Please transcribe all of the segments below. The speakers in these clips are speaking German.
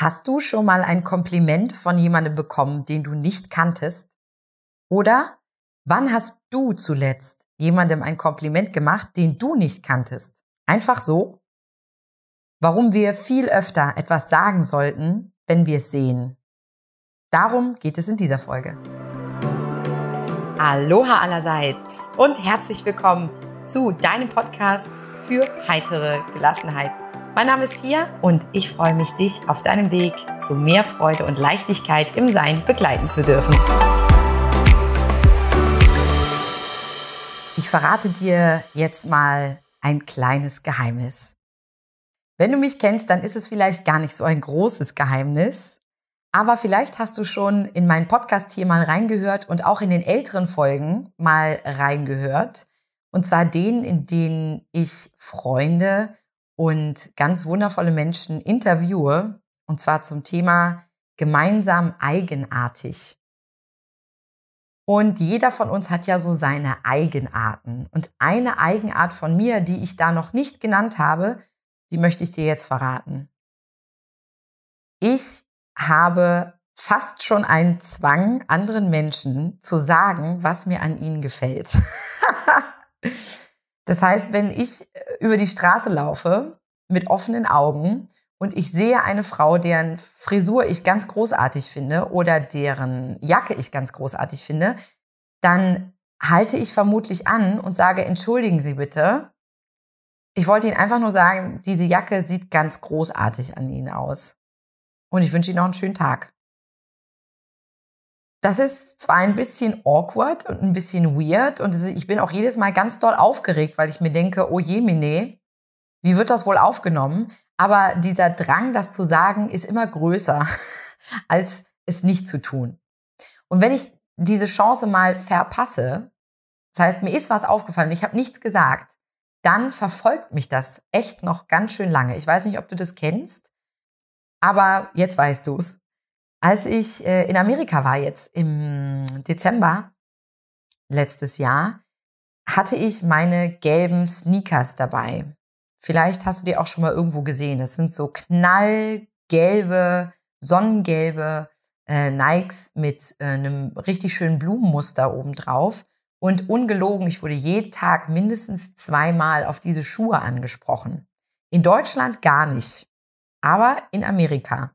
Hast du schon mal ein Kompliment von jemandem bekommen, den du nicht kanntest? Oder wann hast du zuletzt jemandem ein Kompliment gemacht, den du nicht kanntest? Einfach so? Warum wir viel öfter etwas sagen sollten, wenn wir es sehen. Darum geht es in dieser Folge. Aloha allerseits und herzlich willkommen zu deinem Podcast für heitere Gelassenheit mein Name ist Pia und ich freue mich, dich auf deinem Weg zu mehr Freude und Leichtigkeit im Sein begleiten zu dürfen. Ich verrate dir jetzt mal ein kleines Geheimnis. Wenn du mich kennst, dann ist es vielleicht gar nicht so ein großes Geheimnis. Aber vielleicht hast du schon in meinen Podcast hier mal reingehört und auch in den älteren Folgen mal reingehört. Und zwar denen, in denen ich Freunde und ganz wundervolle Menschen interviewe, und zwar zum Thema gemeinsam eigenartig. Und jeder von uns hat ja so seine Eigenarten. Und eine Eigenart von mir, die ich da noch nicht genannt habe, die möchte ich dir jetzt verraten. Ich habe fast schon einen Zwang, anderen Menschen zu sagen, was mir an ihnen gefällt. Das heißt, wenn ich äh, über die Straße laufe mit offenen Augen und ich sehe eine Frau, deren Frisur ich ganz großartig finde oder deren Jacke ich ganz großartig finde, dann halte ich vermutlich an und sage, entschuldigen Sie bitte. Ich wollte Ihnen einfach nur sagen, diese Jacke sieht ganz großartig an Ihnen aus. Und ich wünsche Ihnen noch einen schönen Tag das ist zwar ein bisschen awkward und ein bisschen weird und ich bin auch jedes Mal ganz doll aufgeregt, weil ich mir denke, oh je, Mine, wie wird das wohl aufgenommen? Aber dieser Drang, das zu sagen, ist immer größer, als es nicht zu tun. Und wenn ich diese Chance mal verpasse, das heißt, mir ist was aufgefallen und ich habe nichts gesagt, dann verfolgt mich das echt noch ganz schön lange. Ich weiß nicht, ob du das kennst, aber jetzt weißt du es. Als ich äh, in Amerika war jetzt im Dezember letztes Jahr, hatte ich meine gelben Sneakers dabei. Vielleicht hast du die auch schon mal irgendwo gesehen. Das sind so knallgelbe, sonnengelbe äh, Nikes mit äh, einem richtig schönen Blumenmuster obendrauf. Und ungelogen, ich wurde jeden Tag mindestens zweimal auf diese Schuhe angesprochen. In Deutschland gar nicht, aber in Amerika.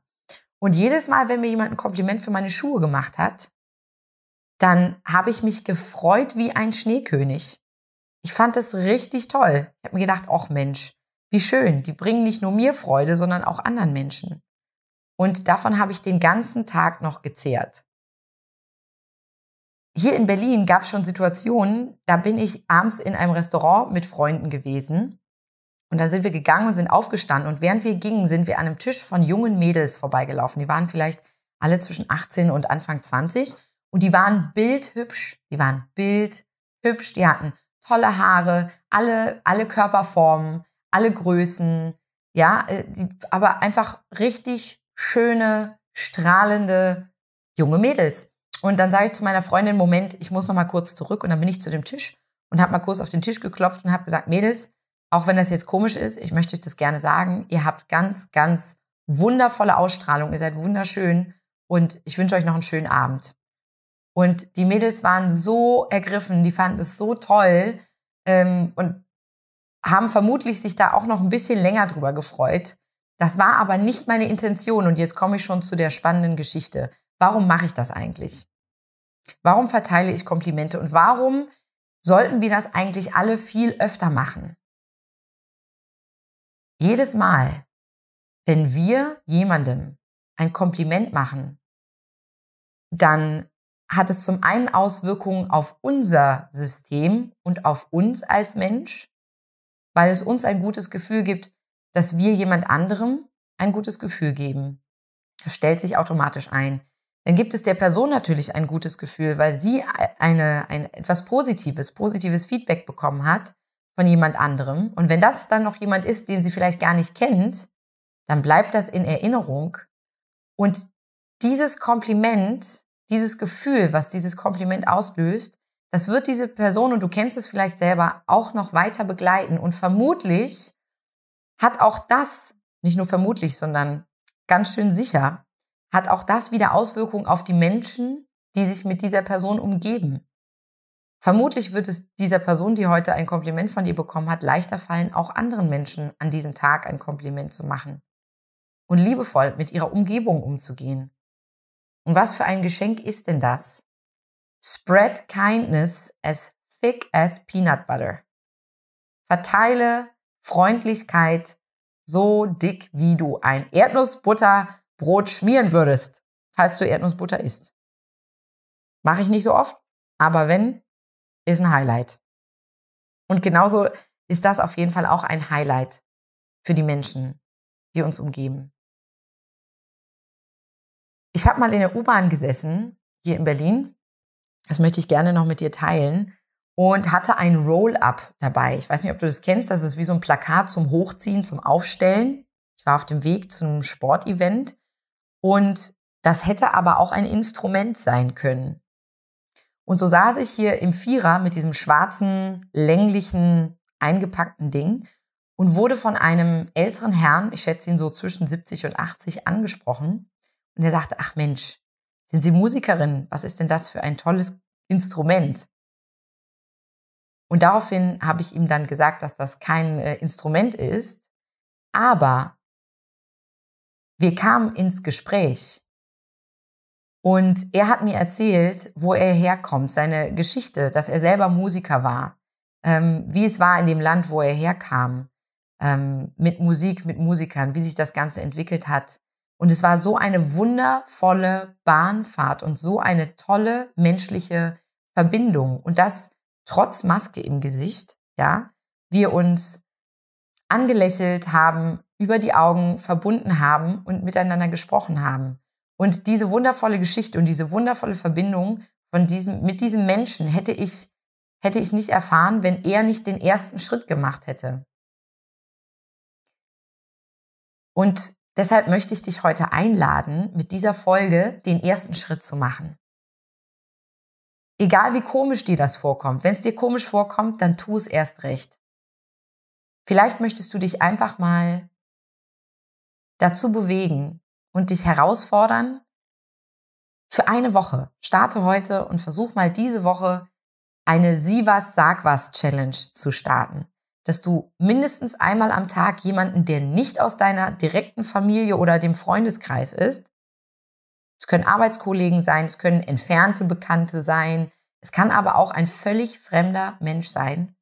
Und jedes Mal, wenn mir jemand ein Kompliment für meine Schuhe gemacht hat, dann habe ich mich gefreut wie ein Schneekönig. Ich fand das richtig toll. Ich habe mir gedacht, ach Mensch, wie schön, die bringen nicht nur mir Freude, sondern auch anderen Menschen. Und davon habe ich den ganzen Tag noch gezehrt. Hier in Berlin gab es schon Situationen, da bin ich abends in einem Restaurant mit Freunden gewesen und dann sind wir gegangen und sind aufgestanden. Und während wir gingen, sind wir an einem Tisch von jungen Mädels vorbeigelaufen. Die waren vielleicht alle zwischen 18 und Anfang 20. Und die waren bildhübsch. Die waren bildhübsch. Die hatten tolle Haare, alle, alle Körperformen, alle Größen. Ja, äh, die, aber einfach richtig schöne, strahlende junge Mädels. Und dann sage ich zu meiner Freundin, Moment, ich muss noch mal kurz zurück. Und dann bin ich zu dem Tisch und habe mal kurz auf den Tisch geklopft und habe gesagt, Mädels, auch wenn das jetzt komisch ist, ich möchte euch das gerne sagen, ihr habt ganz, ganz wundervolle Ausstrahlung, ihr seid wunderschön und ich wünsche euch noch einen schönen Abend. Und die Mädels waren so ergriffen, die fanden es so toll ähm, und haben vermutlich sich da auch noch ein bisschen länger drüber gefreut. Das war aber nicht meine Intention und jetzt komme ich schon zu der spannenden Geschichte. Warum mache ich das eigentlich? Warum verteile ich Komplimente und warum sollten wir das eigentlich alle viel öfter machen? Jedes Mal, wenn wir jemandem ein Kompliment machen, dann hat es zum einen Auswirkungen auf unser System und auf uns als Mensch, weil es uns ein gutes Gefühl gibt, dass wir jemand anderem ein gutes Gefühl geben. Das stellt sich automatisch ein. Dann gibt es der Person natürlich ein gutes Gefühl, weil sie e-, eine, ein, etwas Positives, positives Feedback bekommen hat von jemand anderem. Und wenn das dann noch jemand ist, den sie vielleicht gar nicht kennt, dann bleibt das in Erinnerung. Und dieses Kompliment, dieses Gefühl, was dieses Kompliment auslöst, das wird diese Person, und du kennst es vielleicht selber, auch noch weiter begleiten. Und vermutlich hat auch das, nicht nur vermutlich, sondern ganz schön sicher, hat auch das wieder Auswirkungen auf die Menschen, die sich mit dieser Person umgeben. Vermutlich wird es dieser Person, die heute ein Kompliment von dir bekommen hat, leichter fallen, auch anderen Menschen an diesem Tag ein Kompliment zu machen und liebevoll mit ihrer Umgebung umzugehen. Und was für ein Geschenk ist denn das? Spread kindness as thick as peanut butter. Verteile Freundlichkeit so dick, wie du ein Erdnussbutterbrot schmieren würdest, falls du Erdnussbutter isst. Mache ich nicht so oft, aber wenn, ist ein Highlight. Und genauso ist das auf jeden Fall auch ein Highlight für die Menschen, die uns umgeben. Ich habe mal in der U-Bahn gesessen, hier in Berlin. Das möchte ich gerne noch mit dir teilen. Und hatte ein Roll-up dabei. Ich weiß nicht, ob du das kennst. Das ist wie so ein Plakat zum Hochziehen, zum Aufstellen. Ich war auf dem Weg zu einem Sportevent. Und das hätte aber auch ein Instrument sein können. Und so saß ich hier im Vierer mit diesem schwarzen, länglichen, eingepackten Ding und wurde von einem älteren Herrn, ich schätze ihn so zwischen 70 und 80, angesprochen. Und er sagte, ach Mensch, sind Sie Musikerin? Was ist denn das für ein tolles Instrument? Und daraufhin habe ich ihm dann gesagt, dass das kein äh, Instrument ist. Aber wir kamen ins Gespräch und er hat mir erzählt, wo er herkommt, seine Geschichte, dass er selber Musiker war, ähm, wie es war in dem Land, wo er herkam, ähm, mit Musik, mit Musikern, wie sich das Ganze entwickelt hat. Und es war so eine wundervolle Bahnfahrt und so eine tolle menschliche Verbindung. Und das trotz Maske im Gesicht, ja, wir uns angelächelt haben, über die Augen verbunden haben und miteinander gesprochen haben. Und diese wundervolle Geschichte und diese wundervolle Verbindung von diesem, mit diesem Menschen hätte ich, hätte ich nicht erfahren, wenn er nicht den ersten Schritt gemacht hätte. Und deshalb möchte ich dich heute einladen, mit dieser Folge den ersten Schritt zu machen. Egal wie komisch dir das vorkommt, wenn es dir komisch vorkommt, dann tu es erst recht. Vielleicht möchtest du dich einfach mal dazu bewegen, und dich herausfordern, für eine Woche. Starte heute und versuch mal diese Woche eine Sie was, sag was Challenge zu starten. Dass du mindestens einmal am Tag jemanden, der nicht aus deiner direkten Familie oder dem Freundeskreis ist, es können Arbeitskollegen sein, es können entfernte Bekannte sein, es kann aber auch ein völlig fremder Mensch sein.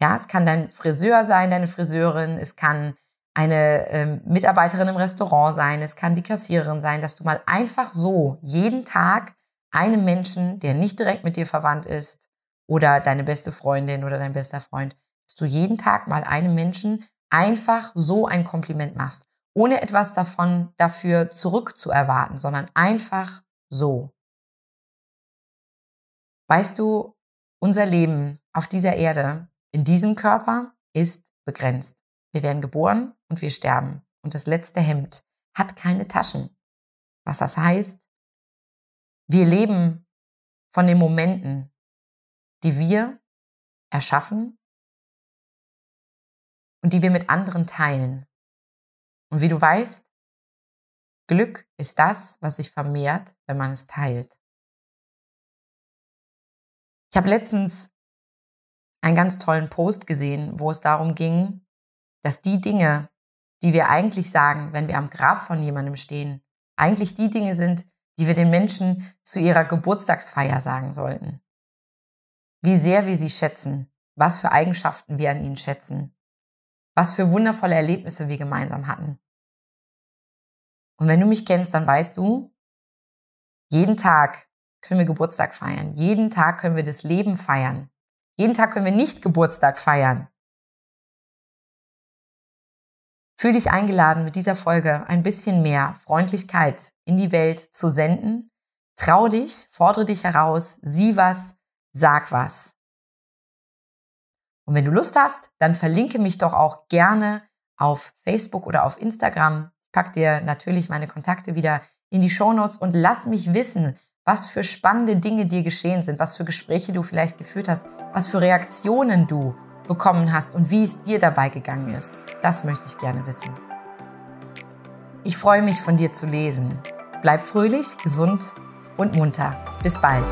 Ja, es kann dein Friseur sein, deine Friseurin, es kann eine ähm, Mitarbeiterin im Restaurant sein, es kann die Kassiererin sein, dass du mal einfach so jeden Tag einem Menschen, der nicht direkt mit dir verwandt ist oder deine beste Freundin oder dein bester Freund, dass du jeden Tag mal einem Menschen einfach so ein Kompliment machst, ohne etwas davon dafür zurückzuerwarten, sondern einfach so. Weißt du, unser Leben auf dieser Erde, in diesem Körper, ist begrenzt. Wir werden geboren, und wir sterben. Und das letzte Hemd hat keine Taschen. Was das heißt, wir leben von den Momenten, die wir erschaffen und die wir mit anderen teilen. Und wie du weißt, Glück ist das, was sich vermehrt, wenn man es teilt. Ich habe letztens einen ganz tollen Post gesehen, wo es darum ging, dass die Dinge, die wir eigentlich sagen, wenn wir am Grab von jemandem stehen, eigentlich die Dinge sind, die wir den Menschen zu ihrer Geburtstagsfeier sagen sollten. Wie sehr wir sie schätzen, was für Eigenschaften wir an ihnen schätzen, was für wundervolle Erlebnisse wir gemeinsam hatten. Und wenn du mich kennst, dann weißt du, jeden Tag können wir Geburtstag feiern, jeden Tag können wir das Leben feiern, jeden Tag können wir nicht Geburtstag feiern. Fühl dich eingeladen, mit dieser Folge ein bisschen mehr Freundlichkeit in die Welt zu senden. Trau dich, fordere dich heraus, sieh was, sag was. Und wenn du Lust hast, dann verlinke mich doch auch gerne auf Facebook oder auf Instagram. Ich packe dir natürlich meine Kontakte wieder in die Shownotes und lass mich wissen, was für spannende Dinge dir geschehen sind, was für Gespräche du vielleicht geführt hast, was für Reaktionen du bekommen hast und wie es dir dabei gegangen ist. Das möchte ich gerne wissen. Ich freue mich, von dir zu lesen. Bleib fröhlich, gesund und munter. Bis bald.